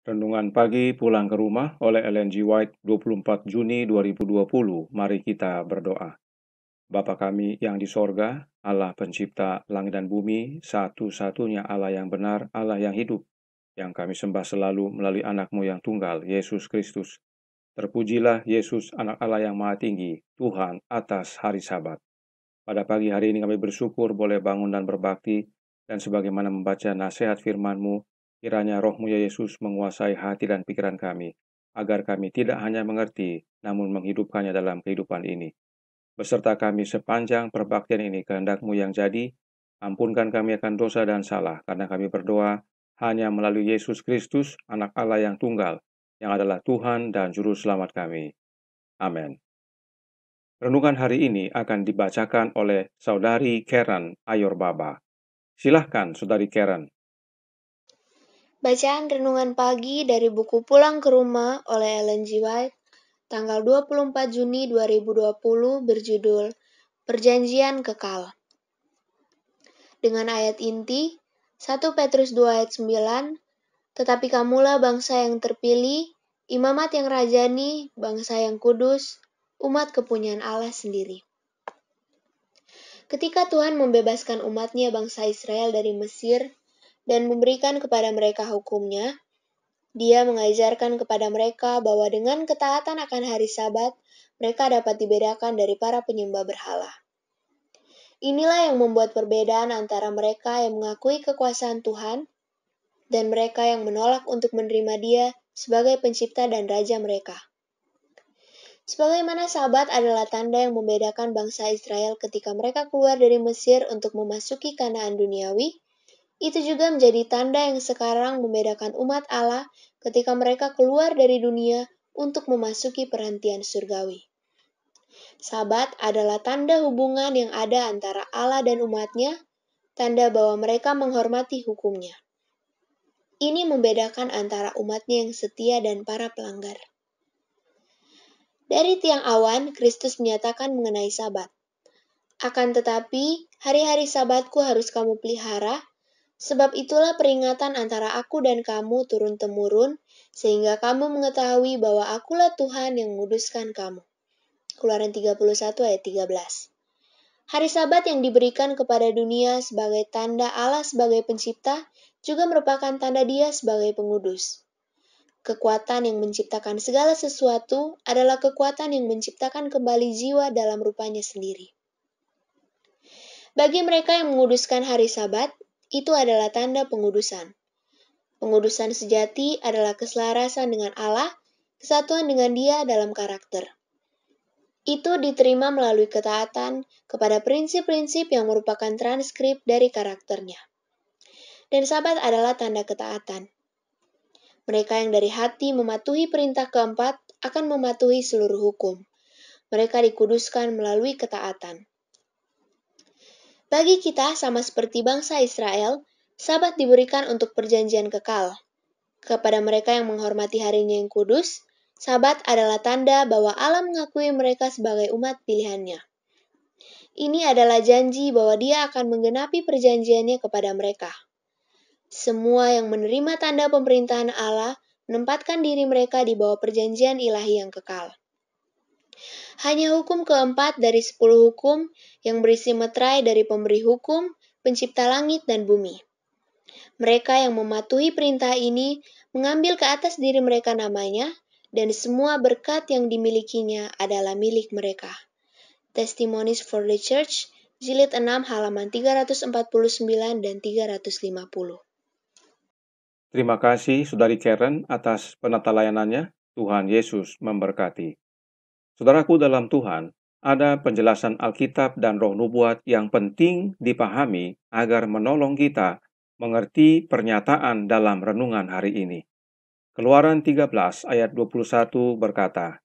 Renungan pagi pulang ke rumah oleh Ellen G. White 24 Juni 2020. Mari kita berdoa. Bapa kami yang di sorga, Allah pencipta langit dan bumi, satu-satunya Allah yang benar, Allah yang hidup, yang kami sembah selalu melalui anakmu yang tunggal, Yesus Kristus. Terpujilah Yesus, anak Allah yang maha tinggi, Tuhan atas hari sabat. Pada pagi hari ini kami bersyukur boleh bangun dan berbakti, dan sebagaimana membaca nasihat firman-Mu, Kiranya rohmu ya Yesus menguasai hati dan pikiran kami, agar kami tidak hanya mengerti, namun menghidupkannya dalam kehidupan ini. Beserta kami sepanjang perbaktian ini kehendakmu yang jadi, ampunkan kami akan dosa dan salah, karena kami berdoa hanya melalui Yesus Kristus, anak Allah yang tunggal, yang adalah Tuhan dan Juru Selamat kami. Amin. Renungan hari ini akan dibacakan oleh Saudari Karen Ayorbaba. Silahkan, Saudari Karen. Bacaan Renungan Pagi dari buku Pulang ke Rumah oleh Ellen G. White, tanggal 24 Juni 2020 berjudul Perjanjian Kekal. Dengan ayat inti, 1 Petrus 2 ayat 9, Tetapi kamulah bangsa yang terpilih, imamat yang rajani, bangsa yang kudus, umat kepunyaan Allah sendiri. Ketika Tuhan membebaskan umatnya bangsa Israel dari Mesir, dan memberikan kepada mereka hukumnya, dia mengajarkan kepada mereka bahwa dengan ketaatan akan hari sabat, mereka dapat dibedakan dari para penyembah berhala. Inilah yang membuat perbedaan antara mereka yang mengakui kekuasaan Tuhan dan mereka yang menolak untuk menerima Dia sebagai Pencipta dan Raja mereka. Sebagaimana Sabat adalah tanda yang membedakan bangsa Israel ketika mereka keluar dari Mesir untuk memasuki Kanaan duniawi, itu juga menjadi tanda yang sekarang membedakan umat Allah ketika mereka keluar dari dunia untuk memasuki perhentian surgawi. Sabat adalah tanda hubungan yang ada antara Allah dan umatnya, tanda bahwa mereka menghormati hukumnya. Ini membedakan antara umatnya yang setia dan para pelanggar. Dari tiang awan, Kristus menyatakan mengenai sabat. Akan tetapi, hari-hari sabatku harus kamu pelihara, Sebab itulah peringatan antara aku dan kamu turun-temurun, sehingga kamu mengetahui bahwa akulah Tuhan yang menguduskan kamu. Keluaran 31 ayat 13 Hari sabat yang diberikan kepada dunia sebagai tanda Allah sebagai pencipta juga merupakan tanda dia sebagai pengudus. Kekuatan yang menciptakan segala sesuatu adalah kekuatan yang menciptakan kembali jiwa dalam rupanya sendiri. Bagi mereka yang menguduskan hari sabat, itu adalah tanda pengudusan. Pengudusan sejati adalah keselarasan dengan Allah, kesatuan dengan Dia dalam karakter. Itu diterima melalui ketaatan kepada prinsip-prinsip yang merupakan transkrip dari karakternya. Dan sabat adalah tanda ketaatan. Mereka yang dari hati mematuhi perintah keempat akan mematuhi seluruh hukum. Mereka dikuduskan melalui ketaatan. Bagi kita, sama seperti bangsa Israel, sabat diberikan untuk perjanjian kekal. Kepada mereka yang menghormati harinya yang kudus, sabat adalah tanda bahwa Allah mengakui mereka sebagai umat pilihannya. Ini adalah janji bahwa dia akan menggenapi perjanjiannya kepada mereka. Semua yang menerima tanda pemerintahan Allah menempatkan diri mereka di bawah perjanjian ilahi yang kekal. Hanya hukum keempat dari sepuluh hukum yang berisi meterai dari pemberi hukum, pencipta langit dan bumi. Mereka yang mematuhi perintah ini mengambil ke atas diri mereka namanya, dan semua berkat yang dimilikinya adalah milik mereka. Testimonies for the Church, jilid 6 halaman 349 dan 350. Terima kasih Saudari Karen atas penata layanannya. Tuhan Yesus memberkati. Saudaraku dalam Tuhan, ada penjelasan Alkitab dan roh nubuat yang penting dipahami agar menolong kita mengerti pernyataan dalam renungan hari ini. Keluaran 13 ayat 21 berkata,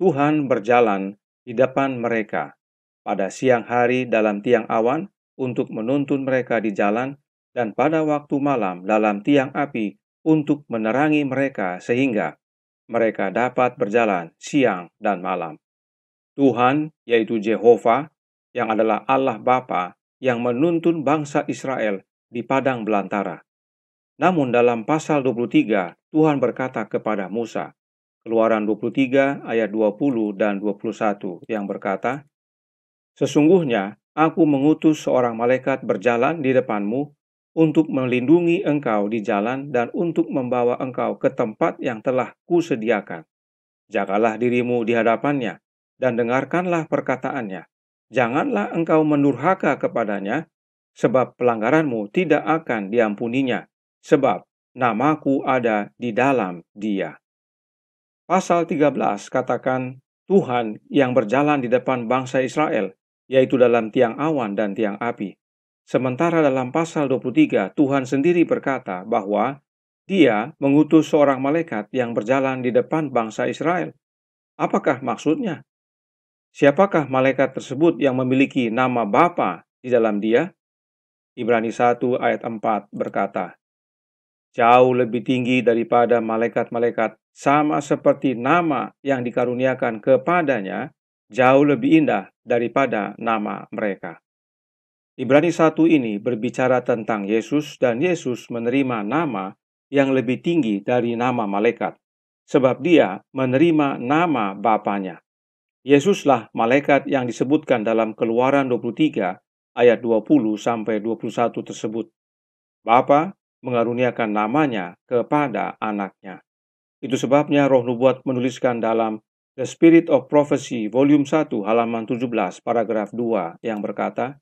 Tuhan berjalan di depan mereka pada siang hari dalam tiang awan untuk menuntun mereka di jalan dan pada waktu malam dalam tiang api untuk menerangi mereka sehingga mereka dapat berjalan siang dan malam. Tuhan, yaitu Jehovah, yang adalah Allah Bapa yang menuntun bangsa Israel di padang belantara. Namun dalam pasal 23, Tuhan berkata kepada Musa, Keluaran 23 ayat 20 dan 21 yang berkata, Sesungguhnya aku mengutus seorang malaikat berjalan di depanmu untuk melindungi engkau di jalan dan untuk membawa engkau ke tempat yang telah kusediakan. Jagalah dirimu di hadapannya, dan dengarkanlah perkataannya. Janganlah engkau menurhaka kepadanya, sebab pelanggaranmu tidak akan diampuninya, sebab namaku ada di dalam dia. Pasal 13 katakan, Tuhan yang berjalan di depan bangsa Israel, yaitu dalam tiang awan dan tiang api Sementara dalam pasal 23, Tuhan sendiri berkata bahwa dia mengutus seorang malaikat yang berjalan di depan bangsa Israel. Apakah maksudnya? Siapakah malaikat tersebut yang memiliki nama Bapa di dalam dia? Ibrani 1 ayat 4 berkata, Jauh lebih tinggi daripada malaikat-malaikat, sama seperti nama yang dikaruniakan kepadanya, jauh lebih indah daripada nama mereka. Ibrani 1 ini berbicara tentang Yesus dan Yesus menerima nama yang lebih tinggi dari nama malaikat, sebab dia menerima nama Bapanya. Yesuslah malaikat yang disebutkan dalam keluaran 23 ayat 20 sampai 21 tersebut. Bapa mengaruniakan namanya kepada anaknya. Itu sebabnya roh nubuat menuliskan dalam The Spirit of Prophecy, volume 1, halaman 17, paragraf 2, yang berkata,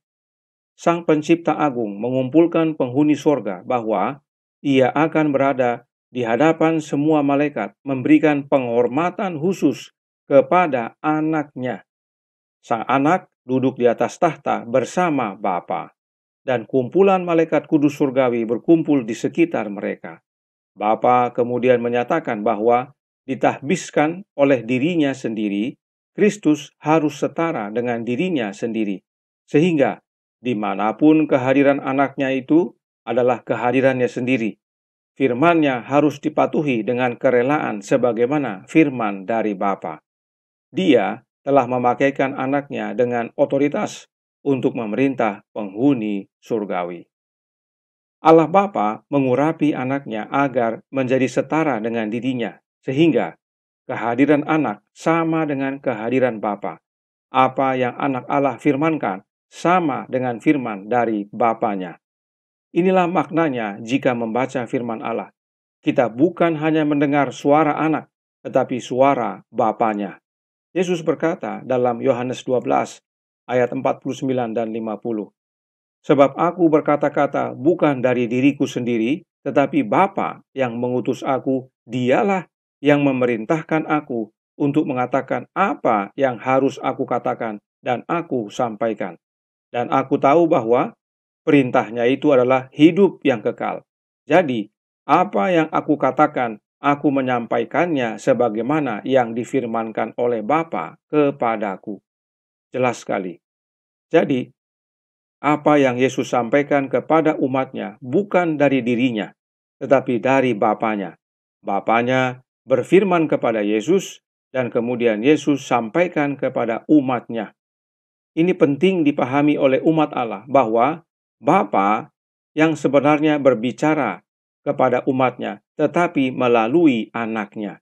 Sang Pencipta Agung mengumpulkan penghuni sorga bahwa ia akan berada di hadapan semua malaikat memberikan penghormatan khusus kepada anaknya. Sang anak duduk di atas tahta bersama Bapa, dan kumpulan malaikat kudus surgawi berkumpul di sekitar mereka. Bapa kemudian menyatakan bahwa ditahbiskan oleh dirinya sendiri, Kristus harus setara dengan dirinya sendiri, sehingga Dimanapun kehadiran anaknya itu adalah kehadirannya sendiri. Firmannya harus dipatuhi dengan kerelaan sebagaimana firman dari Bapa. Dia telah memakaikan anaknya dengan otoritas untuk memerintah penghuni surgawi. Allah Bapa mengurapi anaknya agar menjadi setara dengan dirinya, sehingga kehadiran anak sama dengan kehadiran Bapa. Apa yang anak Allah firmankan sama dengan firman dari Bapaknya. Inilah maknanya jika membaca firman Allah. Kita bukan hanya mendengar suara anak, tetapi suara Bapaknya. Yesus berkata dalam Yohanes 12 ayat 49 dan 50. Sebab aku berkata-kata bukan dari diriku sendiri, tetapi Bapa yang mengutus aku, dialah yang memerintahkan aku untuk mengatakan apa yang harus aku katakan dan aku sampaikan. Dan aku tahu bahwa perintahnya itu adalah hidup yang kekal. Jadi, apa yang aku katakan, aku menyampaikannya sebagaimana yang difirmankan oleh Bapa kepadaku. Jelas sekali. Jadi, apa yang Yesus sampaikan kepada umatnya bukan dari dirinya, tetapi dari Bapaknya. Bapaknya berfirman kepada Yesus, dan kemudian Yesus sampaikan kepada umatnya. Ini penting dipahami oleh umat Allah bahwa Bapa yang sebenarnya berbicara kepada umatnya tetapi melalui anaknya.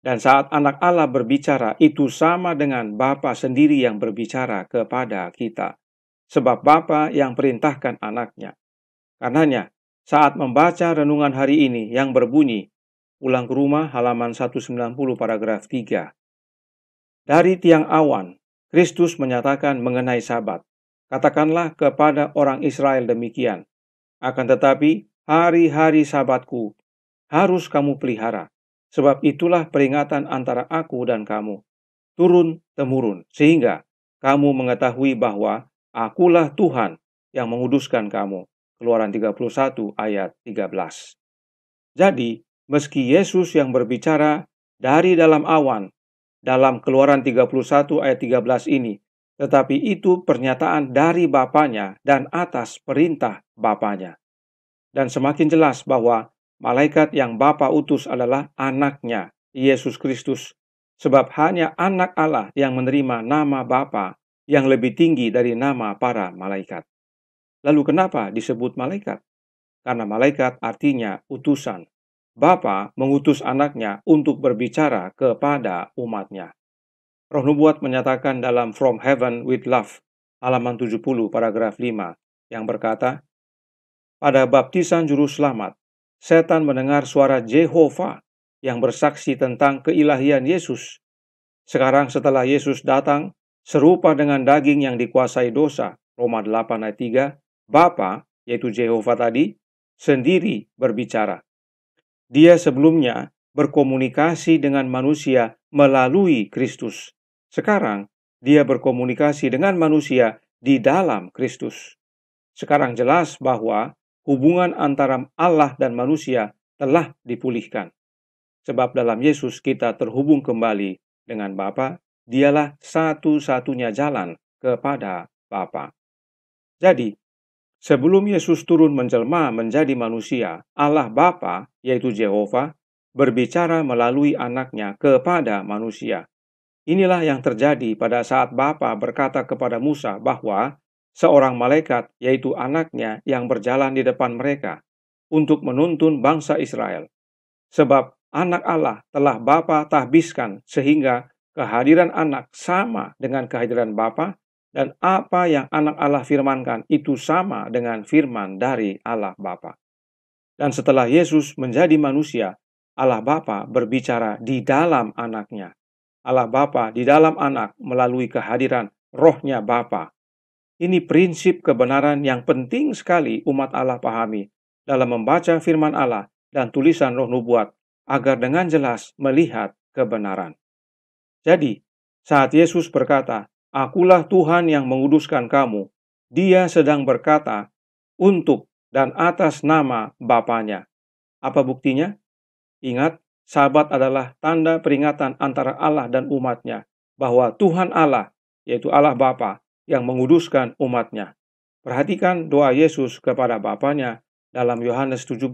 Dan saat anak Allah berbicara, itu sama dengan Bapa sendiri yang berbicara kepada kita. Sebab Bapa yang perintahkan anaknya. Karenanya, saat membaca renungan hari ini yang berbunyi, ulang ke rumah halaman 190 paragraf 3. Dari tiang awan, Kristus menyatakan mengenai Sabat, "Katakanlah kepada orang Israel demikian: Akan tetapi, hari-hari Sabatku harus kamu pelihara, sebab itulah peringatan antara Aku dan kamu, turun-temurun, sehingga kamu mengetahui bahwa Akulah Tuhan yang menguduskan kamu." Keluaran 31 ayat 13. Jadi, meski Yesus yang berbicara dari dalam awan dalam Keluaran 31 ayat 13 ini, tetapi itu pernyataan dari Bapaknya dan atas perintah Bapaknya. Dan semakin jelas bahwa malaikat yang Bapa utus adalah anaknya, Yesus Kristus, sebab hanya anak Allah yang menerima nama Bapa yang lebih tinggi dari nama para malaikat. Lalu kenapa disebut malaikat? Karena malaikat artinya utusan. Bapa mengutus anaknya untuk berbicara kepada umatnya. Roh Nubuat menyatakan dalam From Heaven with Love, halaman 70, paragraf 5, yang berkata, Pada baptisan juru selamat, setan mendengar suara Jehova yang bersaksi tentang keilahian Yesus. Sekarang setelah Yesus datang, serupa dengan daging yang dikuasai dosa, Roma 8 ayat 3, Bapa, yaitu Jehova tadi, sendiri berbicara dia sebelumnya berkomunikasi dengan manusia melalui Kristus. Sekarang, dia berkomunikasi dengan manusia di dalam Kristus. Sekarang jelas bahwa hubungan antara Allah dan manusia telah dipulihkan. Sebab dalam Yesus kita terhubung kembali dengan Bapa, dialah satu-satunya jalan kepada Bapa. Jadi, Sebelum Yesus turun menjelma menjadi manusia, Allah Bapa, yaitu Jehovah, berbicara melalui anaknya kepada manusia. Inilah yang terjadi pada saat Bapa berkata kepada Musa bahwa seorang malaikat, yaitu anaknya, yang berjalan di depan mereka untuk menuntun bangsa Israel. Sebab anak Allah telah Bapa tahbiskan sehingga kehadiran anak sama dengan kehadiran Bapa dan apa yang anak Allah firmankan itu sama dengan firman dari Allah Bapa. Dan setelah Yesus menjadi manusia, Allah Bapa berbicara di dalam anaknya. Allah Bapa di dalam anak melalui kehadiran rohnya Bapa. Ini prinsip kebenaran yang penting sekali umat Allah pahami dalam membaca firman Allah dan tulisan roh nubuat agar dengan jelas melihat kebenaran. Jadi, saat Yesus berkata, Akulah Tuhan yang menguduskan kamu. Dia sedang berkata, untuk dan atas nama Bapaknya. Apa buktinya? Ingat, sahabat adalah tanda peringatan antara Allah dan umatnya, bahwa Tuhan Allah, yaitu Allah Bapa, yang menguduskan umatnya. Perhatikan doa Yesus kepada Bapaknya dalam Yohanes 17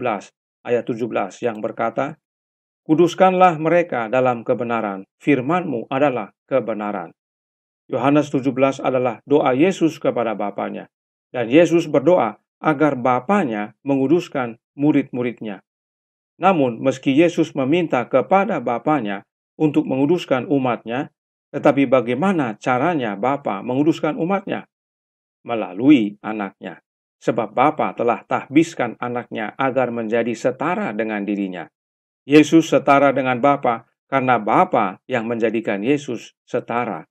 ayat 17 yang berkata, Kuduskanlah mereka dalam kebenaran, firmanmu adalah kebenaran. Yohanes 17 adalah doa Yesus kepada Bapaknya. Dan Yesus berdoa agar Bapaknya menguduskan murid-muridnya. Namun, meski Yesus meminta kepada Bapaknya untuk menguduskan umatnya, tetapi bagaimana caranya Bapa menguduskan umatnya? Melalui anaknya. Sebab Bapa telah tahbiskan anaknya agar menjadi setara dengan dirinya. Yesus setara dengan Bapa karena Bapa yang menjadikan Yesus setara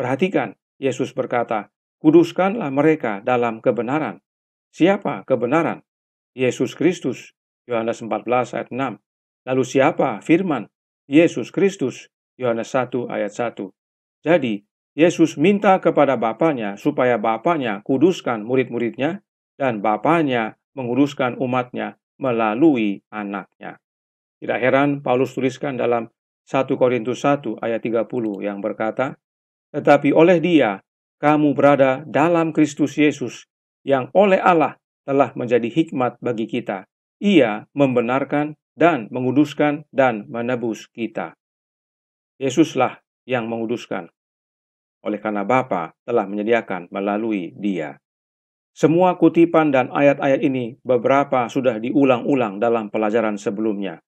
Perhatikan, Yesus berkata, "Kuduskanlah mereka dalam kebenaran." Siapa kebenaran? Yesus Kristus. Yohanes 14 ayat 6. Lalu siapa firman? Yesus Kristus. Yohanes 1 ayat 1. Jadi, Yesus minta kepada Bapaknya supaya Bapaknya kuduskan murid-muridnya dan Bapaknya menguruskan umatnya melalui anaknya. Tidak heran Paulus tuliskan dalam 1 Korintus 1 ayat 30 yang berkata, tetapi oleh Dia kamu berada dalam Kristus Yesus, yang oleh Allah telah menjadi hikmat bagi kita. Ia membenarkan dan menguduskan dan menebus kita. Yesuslah yang menguduskan. Oleh karena Bapa telah menyediakan melalui Dia. Semua kutipan dan ayat-ayat ini beberapa sudah diulang-ulang dalam pelajaran sebelumnya.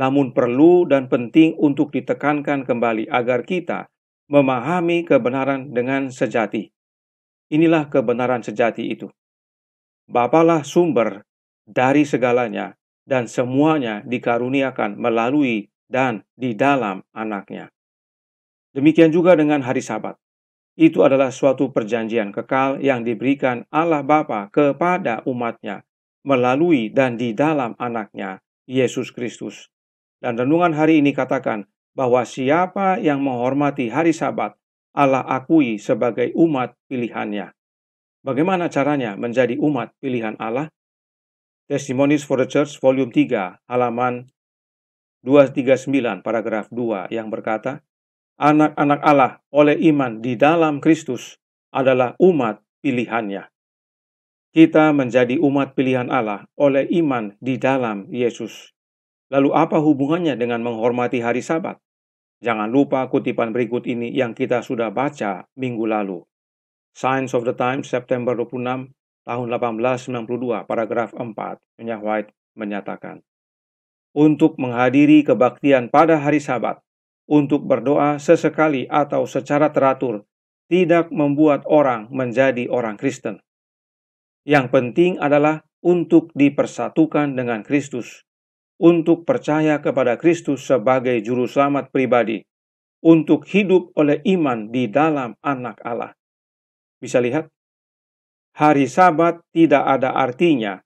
Namun perlu dan penting untuk ditekankan kembali agar kita memahami kebenaran dengan sejati. Inilah kebenaran sejati itu. Bapalah sumber dari segalanya dan semuanya dikaruniakan melalui dan di dalam anaknya. Demikian juga dengan hari sabat. Itu adalah suatu perjanjian kekal yang diberikan Allah Bapa kepada umatnya melalui dan di dalam anaknya, Yesus Kristus. Dan renungan hari ini katakan, bahwa siapa yang menghormati hari Sabat, Allah akui sebagai umat pilihannya. Bagaimana caranya menjadi umat pilihan Allah? Testimonies for the Church volume 3 halaman 239 paragraf 2 yang berkata, anak-anak Allah oleh iman di dalam Kristus adalah umat pilihannya. Kita menjadi umat pilihan Allah oleh iman di dalam Yesus. Lalu apa hubungannya dengan menghormati hari sabat? Jangan lupa kutipan berikut ini yang kita sudah baca minggu lalu. Signs of the Times, September 26, tahun 1892, paragraf 4, Nyonya White menyatakan. Untuk menghadiri kebaktian pada hari sabat, untuk berdoa sesekali atau secara teratur, tidak membuat orang menjadi orang Kristen. Yang penting adalah untuk dipersatukan dengan Kristus untuk percaya kepada Kristus sebagai juru selamat pribadi, untuk hidup oleh iman di dalam anak Allah. Bisa lihat, hari sabat tidak ada artinya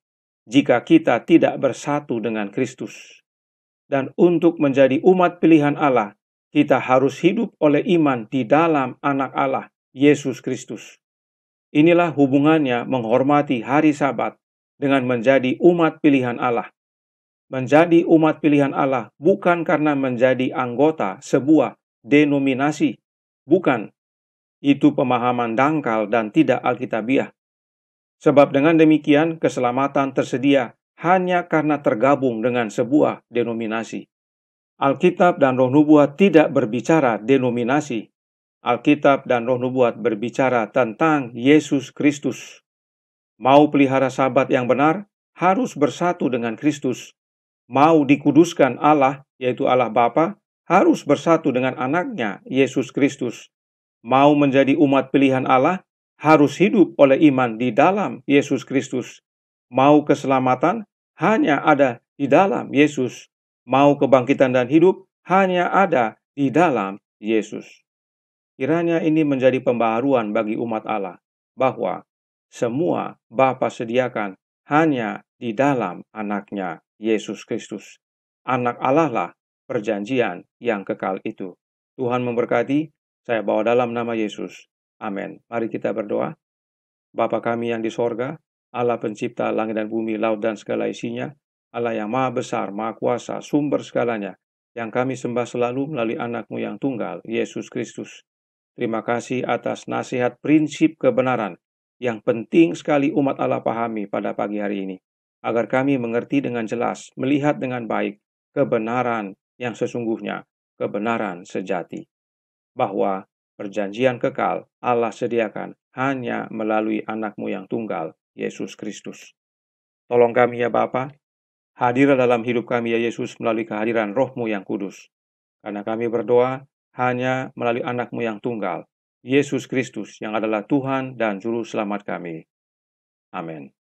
jika kita tidak bersatu dengan Kristus. Dan untuk menjadi umat pilihan Allah, kita harus hidup oleh iman di dalam anak Allah, Yesus Kristus. Inilah hubungannya menghormati hari sabat dengan menjadi umat pilihan Allah menjadi umat pilihan Allah bukan karena menjadi anggota sebuah denominasi, bukan. Itu pemahaman dangkal dan tidak alkitabiah. Sebab dengan demikian keselamatan tersedia hanya karena tergabung dengan sebuah denominasi. Alkitab dan roh nubuat tidak berbicara denominasi. Alkitab dan roh nubuat berbicara tentang Yesus Kristus. Mau pelihara sahabat yang benar, harus bersatu dengan Kristus mau dikuduskan Allah, yaitu Allah Bapa, harus bersatu dengan anaknya, Yesus Kristus. Mau menjadi umat pilihan Allah, harus hidup oleh iman di dalam Yesus Kristus. Mau keselamatan, hanya ada di dalam Yesus. Mau kebangkitan dan hidup, hanya ada di dalam Yesus. Kiranya ini menjadi pembaharuan bagi umat Allah, bahwa semua Bapa sediakan hanya di dalam anaknya. Yesus Kristus, anak Allah lah perjanjian yang kekal itu. Tuhan memberkati, saya bawa dalam nama Yesus. Amin. Mari kita berdoa. Bapa kami yang di sorga, Allah pencipta langit dan bumi, laut dan segala isinya, Allah yang maha besar, maha kuasa, sumber segalanya, yang kami sembah selalu melalui anakmu yang tunggal, Yesus Kristus. Terima kasih atas nasihat prinsip kebenaran yang penting sekali umat Allah pahami pada pagi hari ini agar kami mengerti dengan jelas, melihat dengan baik kebenaran yang sesungguhnya, kebenaran sejati, bahwa perjanjian kekal Allah sediakan hanya melalui anakmu yang tunggal, Yesus Kristus. Tolong kami ya Bapa, hadirlah dalam hidup kami ya Yesus melalui kehadiran rohmu yang kudus. Karena kami berdoa hanya melalui anakmu yang tunggal, Yesus Kristus yang adalah Tuhan dan Juru Selamat kami. Amin.